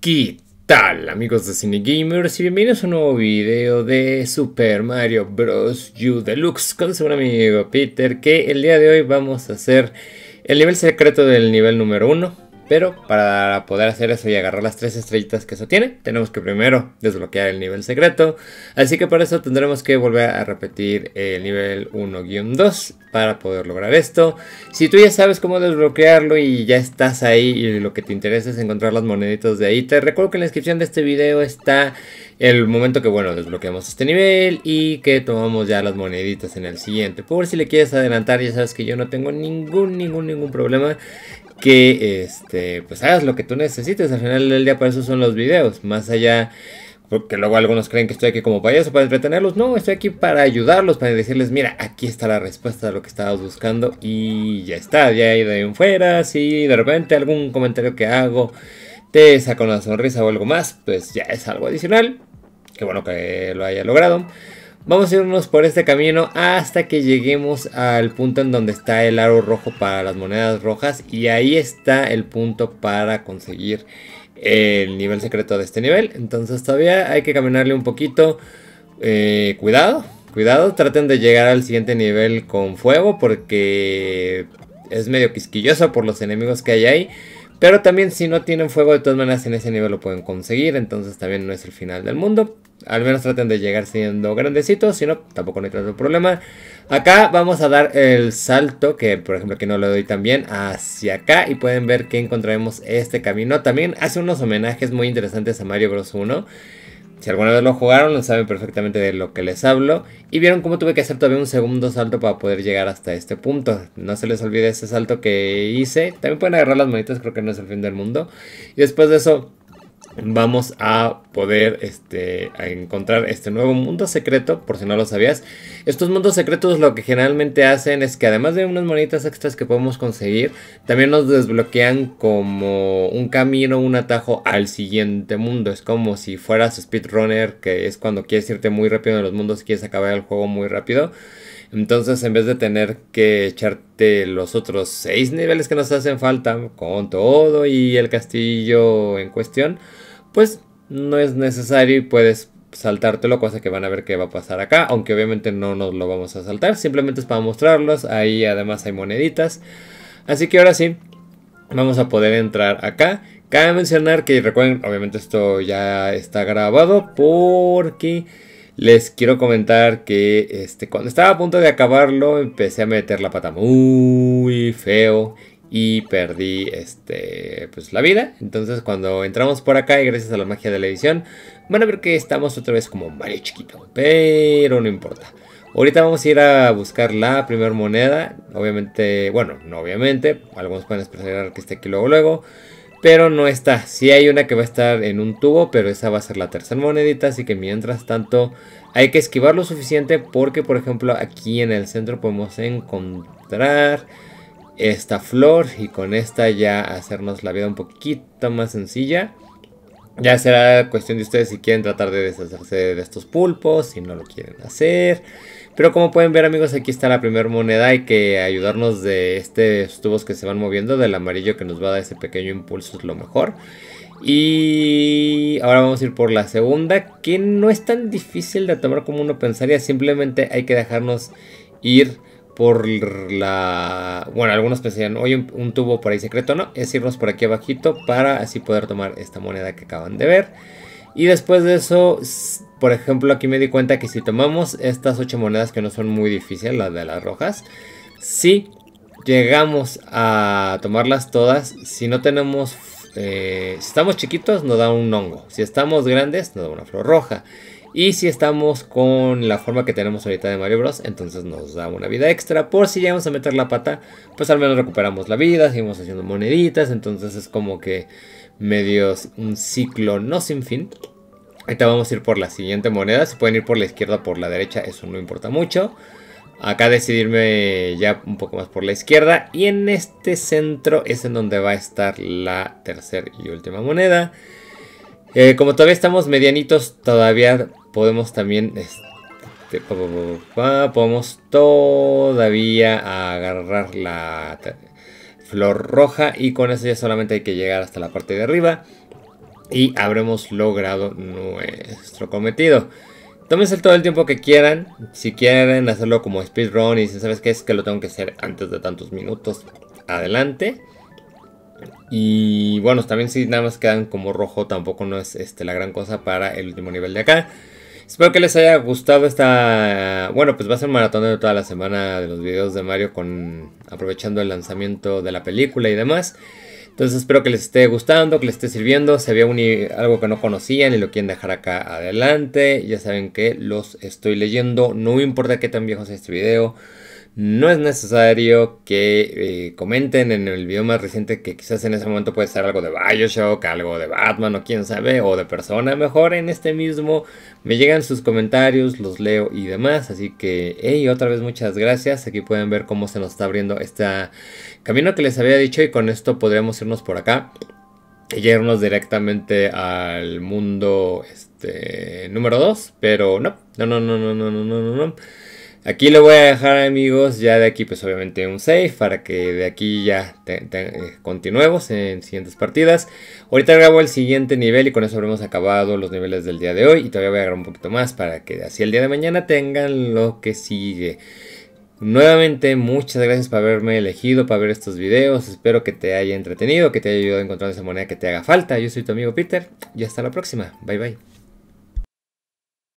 ¿Qué tal amigos de Cinegamers? Y bienvenidos a un nuevo video de Super Mario Bros. U Deluxe con su amigo Peter que el día de hoy vamos a hacer el nivel secreto del nivel número 1 pero para poder hacer eso y agarrar las tres estrellitas que eso tiene, tenemos que primero desbloquear el nivel secreto. Así que para eso tendremos que volver a repetir el nivel 1-2 para poder lograr esto. Si tú ya sabes cómo desbloquearlo y ya estás ahí y lo que te interesa es encontrar las moneditas de ahí, te recuerdo que en la descripción de este video está el momento que bueno desbloqueamos este nivel y que tomamos ya las moneditas en el siguiente. Por si le quieres adelantar, ya sabes que yo no tengo ningún, ningún, ningún problema que este, pues hagas lo que tú necesites. Al final del día, para eso son los videos. Más allá, porque luego algunos creen que estoy aquí como payaso para entretenerlos. No, estoy aquí para ayudarlos, para decirles, mira, aquí está la respuesta a lo que estabas buscando. Y ya está, ya he ido ahí de fuera. Si de repente algún comentario que hago te saca una sonrisa o algo más, pues ya es algo adicional. Qué bueno que lo haya logrado. Vamos a irnos por este camino hasta que lleguemos al punto en donde está el aro rojo para las monedas rojas. Y ahí está el punto para conseguir el nivel secreto de este nivel. Entonces todavía hay que caminarle un poquito. Eh, cuidado, cuidado. Traten de llegar al siguiente nivel con fuego porque es medio quisquilloso por los enemigos que hay ahí. Pero también si no tienen fuego de todas maneras en ese nivel lo pueden conseguir. Entonces también no es el final del mundo. Al menos traten de llegar siendo grandecitos, si no, tampoco no hay tanto problema. Acá vamos a dar el salto, que por ejemplo aquí no lo doy tan bien hacia acá. Y pueden ver que encontraremos este camino. También hace unos homenajes muy interesantes a Mario Bros. 1. Si alguna vez lo jugaron, lo saben perfectamente de lo que les hablo. Y vieron cómo tuve que hacer todavía un segundo salto para poder llegar hasta este punto. No se les olvide ese salto que hice. También pueden agarrar las manitas, creo que no es el fin del mundo. Y después de eso, vamos a poder este, encontrar este nuevo mundo secreto, por si no lo sabías. Estos mundos secretos lo que generalmente hacen es que además de unas moneditas extras que podemos conseguir, también nos desbloquean como un camino, un atajo al siguiente mundo. Es como si fueras speedrunner, que es cuando quieres irte muy rápido en los mundos quieres acabar el juego muy rápido. Entonces, en vez de tener que echarte los otros seis niveles que nos hacen falta con todo y el castillo en cuestión, pues no es necesario y puedes saltártelo, cosa que van a ver qué va a pasar acá, aunque obviamente no nos lo vamos a saltar, simplemente es para mostrarlos, ahí además hay moneditas. Así que ahora sí, vamos a poder entrar acá. Cabe mencionar que recuerden, obviamente esto ya está grabado porque les quiero comentar que este, cuando estaba a punto de acabarlo empecé a meter la pata muy feo y perdí este, pues, la vida. Entonces cuando entramos por acá y gracias a la magia de la edición van a ver que estamos otra vez como Mario chiquito, pero no importa. Ahorita vamos a ir a buscar la primera moneda. Obviamente, bueno, no obviamente, algunos pueden esperar que esté aquí luego luego. Pero no está. Sí hay una que va a estar en un tubo, pero esa va a ser la tercera monedita. Así que mientras tanto hay que esquivar lo suficiente porque, por ejemplo, aquí en el centro podemos encontrar esta flor. Y con esta ya hacernos la vida un poquito más sencilla. Ya será cuestión de ustedes si quieren tratar de deshacerse de estos pulpos, si no lo quieren hacer. Pero como pueden ver amigos, aquí está la primera moneda. Hay que ayudarnos de este, estos tubos que se van moviendo, del amarillo que nos va a dar ese pequeño impulso es lo mejor. Y ahora vamos a ir por la segunda, que no es tan difícil de tomar como uno pensaría. Simplemente hay que dejarnos ir por la... Bueno, algunos pensarían, oye, un, un tubo por ahí secreto. No, es irnos por aquí abajito para así poder tomar esta moneda que acaban de ver. Y después de eso, por ejemplo, aquí me di cuenta que si tomamos estas ocho monedas que no son muy difíciles, las de las rojas, si llegamos a tomarlas todas, si no tenemos... Eh, si estamos chiquitos nos da un hongo, si estamos grandes nos da una flor roja. Y si estamos con la forma que tenemos ahorita de Mario Bros, entonces nos da una vida extra. Por si llegamos a meter la pata, pues al menos recuperamos la vida, seguimos haciendo moneditas. Entonces es como que medios un ciclo no sin fin. Ahorita vamos a ir por la siguiente moneda. Se pueden ir por la izquierda o por la derecha, eso no importa mucho. Acá decidirme ya un poco más por la izquierda. Y en este centro es en donde va a estar la tercera y última moneda. Eh, como todavía estamos medianitos, todavía podemos también... Este, podemos todavía agarrar la flor roja. Y con eso ya solamente hay que llegar hasta la parte de arriba y habremos logrado nuestro cometido. Tómense todo el tiempo que quieran. Si quieren hacerlo como speedrun y si sabes que es que lo tengo que hacer antes de tantos minutos, adelante. Y bueno, también si nada más quedan como rojo, tampoco no es este, la gran cosa para el último nivel de acá. Espero que les haya gustado esta... Bueno, pues va a ser maratón de toda la semana de los videos de Mario con aprovechando el lanzamiento de la película y demás. Entonces espero que les esté gustando, que les esté sirviendo. Se había algo que no conocían y lo quieren dejar acá adelante. Ya saben que los estoy leyendo. No importa qué tan viejo sea este video. No es necesario que eh, comenten en el video más reciente que quizás en ese momento puede ser algo de Bioshock, algo de Batman o quién sabe, o de persona. Mejor en este mismo me llegan sus comentarios, los leo y demás. Así que, hey, otra vez muchas gracias. Aquí pueden ver cómo se nos está abriendo este camino que les había dicho y con esto podríamos irnos por acá y irnos directamente al mundo este, número 2. Pero no, no, no, no, no, no, no, no. no. Aquí lo voy a dejar amigos, ya de aquí pues obviamente un save para que de aquí ya eh, continuemos en siguientes partidas. Ahorita grabo el siguiente nivel y con eso habremos acabado los niveles del día de hoy y todavía voy a grabar un poquito más para que así el día de mañana tengan lo que sigue. Nuevamente muchas gracias por haberme elegido para ver estos videos, espero que te haya entretenido, que te haya ayudado a encontrar esa moneda que te haga falta. Yo soy tu amigo Peter y hasta la próxima, bye bye.